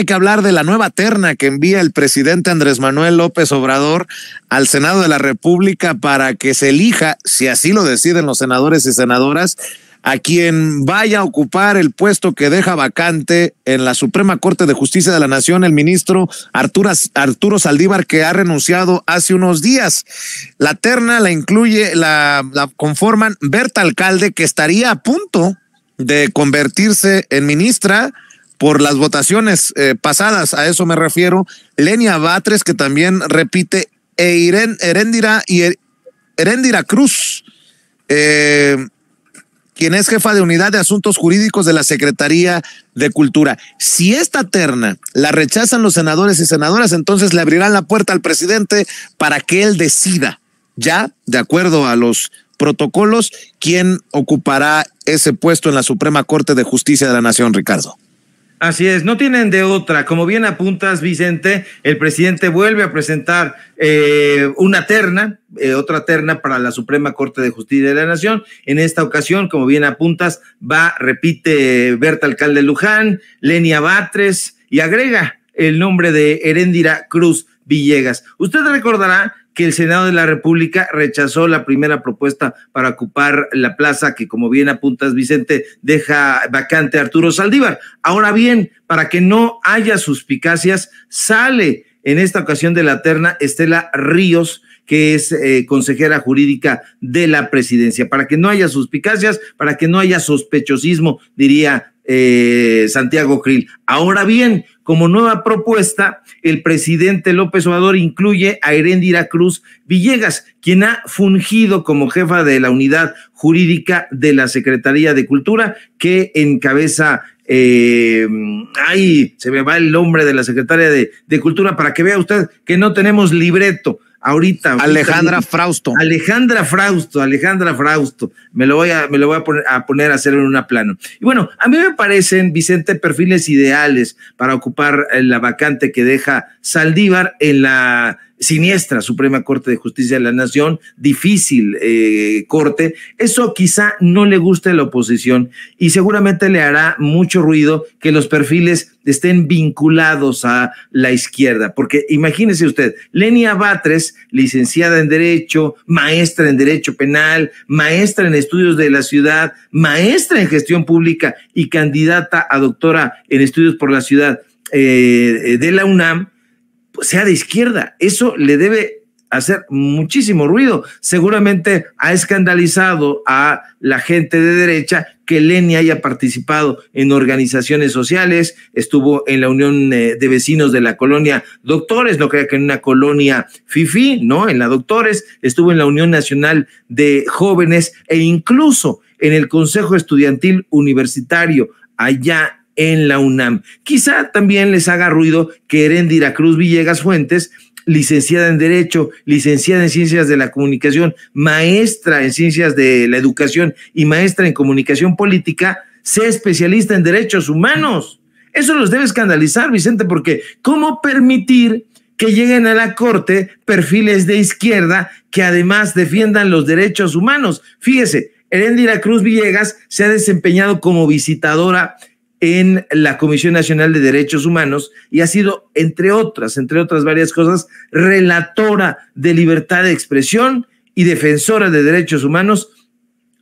Hay que hablar de la nueva terna que envía el presidente Andrés Manuel López Obrador al Senado de la República para que se elija, si así lo deciden los senadores y senadoras, a quien vaya a ocupar el puesto que deja vacante en la Suprema Corte de Justicia de la Nación el ministro Arturo, Arturo Saldívar, que ha renunciado hace unos días. La terna la incluye, la, la conforman Berta Alcalde, que estaría a punto de convertirse en ministra por las votaciones eh, pasadas, a eso me refiero, Lenia Batres, que también repite, e Irene, Erendira y er-, Cruz, eh, quien es jefa de unidad de asuntos jurídicos de la Secretaría de Cultura. Si esta terna la rechazan los senadores y senadoras, entonces le abrirán la puerta al presidente para que él decida, ya de acuerdo a los protocolos, quién ocupará ese puesto en la Suprema Corte de Justicia de la Nación, Ricardo. Así es, no tienen de otra. Como bien apuntas, Vicente, el presidente vuelve a presentar eh, una terna, eh, otra terna para la Suprema Corte de Justicia de la Nación. En esta ocasión, como bien apuntas, va, repite Berta Alcalde Luján, Lenia Batres y agrega el nombre de Heréndira Cruz Villegas. Usted recordará el Senado de la República rechazó la primera propuesta para ocupar la plaza que, como bien apuntas, Vicente, deja vacante Arturo Saldívar. Ahora bien, para que no haya suspicacias, sale en esta ocasión de la terna Estela Ríos, que es eh, consejera jurídica de la presidencia, para que no haya suspicacias, para que no haya sospechosismo, diría eh, Santiago Krill. Ahora bien, como nueva propuesta, el presidente López Obrador incluye a Herendira Cruz Villegas, quien ha fungido como jefa de la unidad jurídica de la Secretaría de Cultura, que encabeza ahí eh, ay, se me va el nombre de la secretaria de, de, Cultura para que vea usted que no tenemos libreto ahorita. Alejandra Frausto. Alejandra Frausto, Alejandra Frausto. Me lo voy a, me lo voy a poner, a poner a hacer en una plano. Y bueno, a mí me parecen, Vicente, perfiles ideales para ocupar eh, la vacante que deja Saldívar en la siniestra Suprema Corte de Justicia de la Nación, difícil eh, corte. Eso quizá no le guste a la oposición y seguramente le hará mucho ruido que los perfiles estén vinculados a la izquierda, porque imagínese usted, Lenia Batres, licenciada en Derecho, maestra en Derecho Penal, maestra en Estudios de la Ciudad, maestra en Gestión Pública y candidata a doctora en Estudios por la Ciudad eh, de la UNAM, sea de izquierda. Eso le debe hacer muchísimo ruido. Seguramente ha escandalizado a la gente de derecha que Leni haya participado en organizaciones sociales, estuvo en la Unión eh, de Vecinos de la Colonia Doctores, no crea que en una colonia FIFI, ¿no? En la Doctores, estuvo en la Unión Nacional de Jóvenes e incluso en el Consejo Estudiantil Universitario allá en la UNAM. Quizá también les haga ruido que Erendira Cruz Villegas Fuentes, licenciada en Derecho, licenciada en Ciencias de la Comunicación, maestra en Ciencias de la Educación y maestra en Comunicación Política, sea especialista en Derechos Humanos. Eso los debe escandalizar, Vicente, porque ¿cómo permitir que lleguen a la Corte perfiles de izquierda que además defiendan los derechos humanos? Fíjese, Erendira Cruz Villegas se ha desempeñado como visitadora en la Comisión Nacional de Derechos Humanos y ha sido, entre otras, entre otras varias cosas, relatora de libertad de expresión y defensora de derechos humanos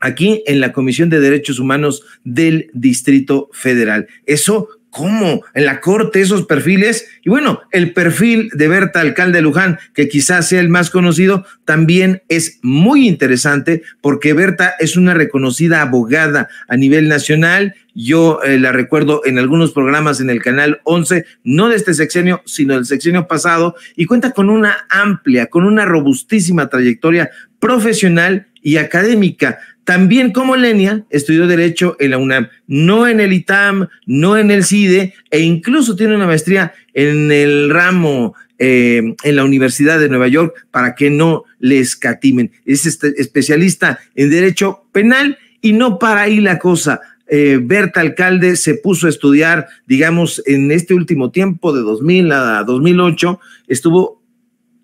aquí en la Comisión de Derechos Humanos del Distrito Federal. Eso ¿Cómo? En la corte esos perfiles. Y bueno, el perfil de Berta, alcalde de Luján, que quizás sea el más conocido, también es muy interesante porque Berta es una reconocida abogada a nivel nacional. Yo eh, la recuerdo en algunos programas en el canal 11, no de este sexenio, sino del sexenio pasado, y cuenta con una amplia, con una robustísima trayectoria profesional y académica. También como Lenia estudió Derecho en la UNAM, no en el ITAM, no en el CIDE, e incluso tiene una maestría en el ramo eh, en la Universidad de Nueva York para que no le escatimen. Es este, especialista en Derecho Penal y no para ahí la cosa. Eh, Berta Alcalde se puso a estudiar, digamos, en este último tiempo, de 2000 a 2008, estuvo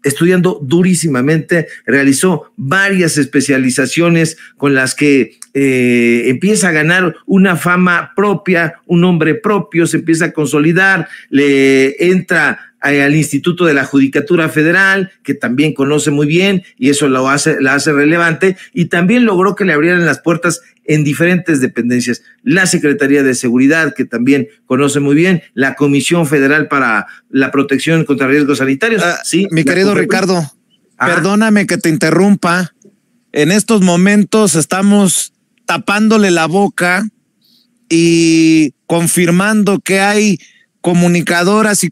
estudiando durísimamente, realizó varias especializaciones con las que eh, empieza a ganar una fama propia, un nombre propio, se empieza a consolidar, le entra eh, al Instituto de la Judicatura Federal, que también conoce muy bien y eso lo hace, la hace relevante, y también logró que le abrieran las puertas en diferentes dependencias. La Secretaría de Seguridad, que también conoce muy bien, la Comisión Federal para la Protección contra Riesgos Sanitarios. Ah, sí, mi querido Ricardo, perdóname que te interrumpa. En estos momentos estamos tapándole la boca y confirmando que hay comunicadoras y